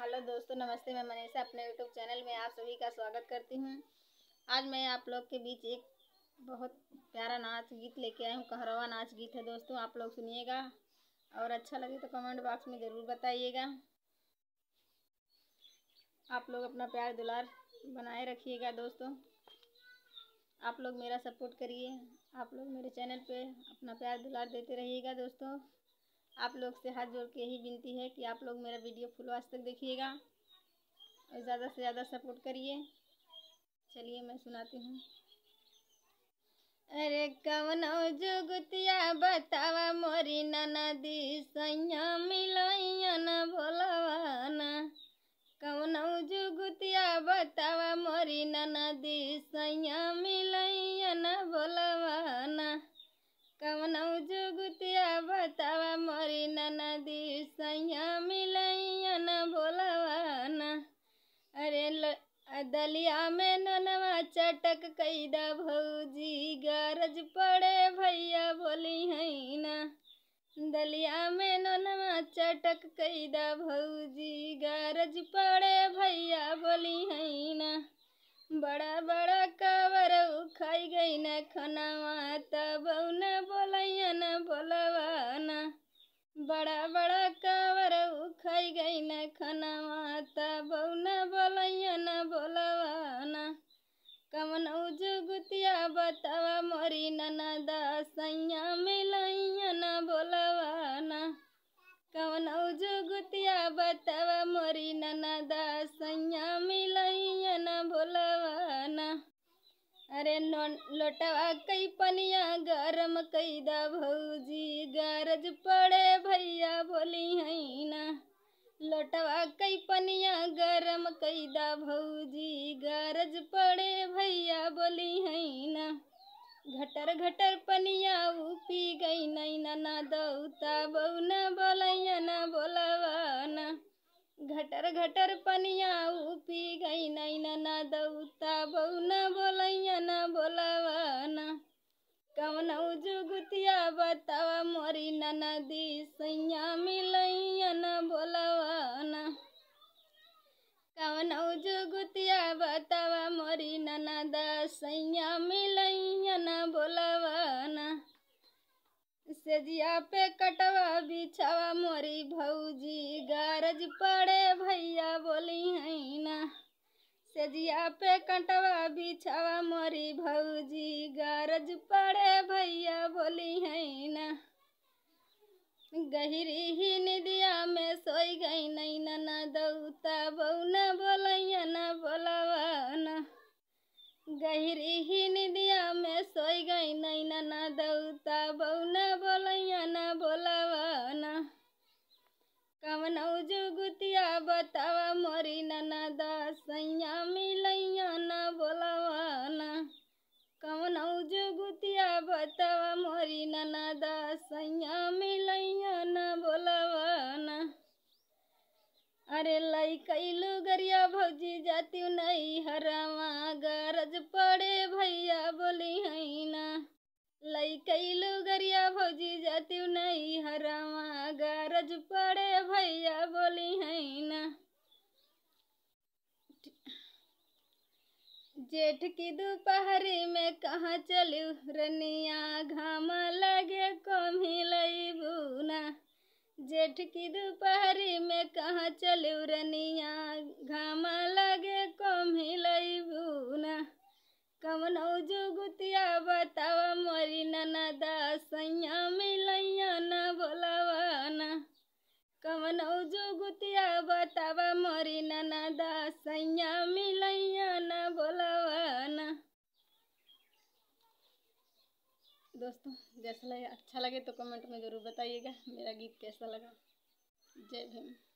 hello दोस्तों नमस्ते मैं मनीषा अपने यूट्यूब चैनल में आप सभी का स्वागत करती हूँ आज मैं आप लोग के बीच एक बहुत प्यारा नाच गीत लेके आई हूँ कहरवा नाच गीत है दोस्तों आप लोग सुनिएगा और अच्छा लगे तो कमेंट बॉक्स में ज़रूर बताइएगा आप लोग अपना प्यार दुलार बनाए रखिएगा दोस्तों आप लोग मेरा सपोर्ट करिए आप लोग मेरे चैनल पर अपना प्यार दुलार देते रहिएगा दोस्तों आप लोग से हाथ जोड़ के यही विनती है कि आप लोग मेरा वीडियो फुल आज तक देखिएगा और ज़्यादा से ज़्यादा सपोर्ट करिए चलिए मैं सुनाती हूँ अरे कवन जुगतिया बतावा मोरी दी सैया मिलैया न भोलवाना कवन जुगतिया बतावा मोरी दी सैया दलिया में ननवा चटक कैदा भौजी गरज पड़े भैया बोली है न दलिया में ननवा चटक कैदा भौजी गरज पड़े भैया बोली है न बड़ा बड़ा कावर खाई गई न खनावा तब न बोलैया न बोलवा ना बड़ा अरे लोटवा कई पनिया गरम कई दा भौजी गरज पड़े भैया बोली ना लोटवा कई पनिया गरम कई दा भौजी गरज पड़े भैया बोली ना घटर घटर पनिया उपी गई नैना ना दौता बउना बोलैया ना बोलवाना घटर घटर पनिया उपी गई नई ना दौता बऊ न बोलैया न बोलावाना कवनऊ जुगुतिया बतावा मोरी नना दी सैया मिलैया न बोलावाना कवनऊ जुगुतिया बतावा मोरी ननद दैया मिल सेजिया पे कटवा बिछावा मोरी भौजी गारज पड़े भैया बोली है ना सेजिया पे कटवा बिछावा मोरी भौजी गारज पड़े भैया बोली है ना गहरी ही निदिया में सोई गई नहीं ना दौता न बोलैया न बोलावाना गहरी ही निदिया में सोई गई नहीं ना दौता तव मोरी नना सैया मिलैया न बोलवाना अरे लई कैलू गरिया भौजी जाती नहीं हरावा गरज पड़े भैया बोली हैना लई कैलू गरिया भौजी जाती नहीं हरावा गरज पड़े भैया बोली हैना जेठ की दोपहरी में कहाँ चलू रनिया घाम लगे को मिलबू जेठ की दोपहरी में कहाँ चलू रनिया घाम लगे को मिलबू ना कमनो जुगुतिया बताओ मोरी नना दास मिलैया न बोलावाना कमनो जुगुतिया बतावा दोस्तों जैसा लगे अच्छा लगे तो कमेंट में ज़रूर बताइएगा मेरा गीत कैसा लगा जय भीम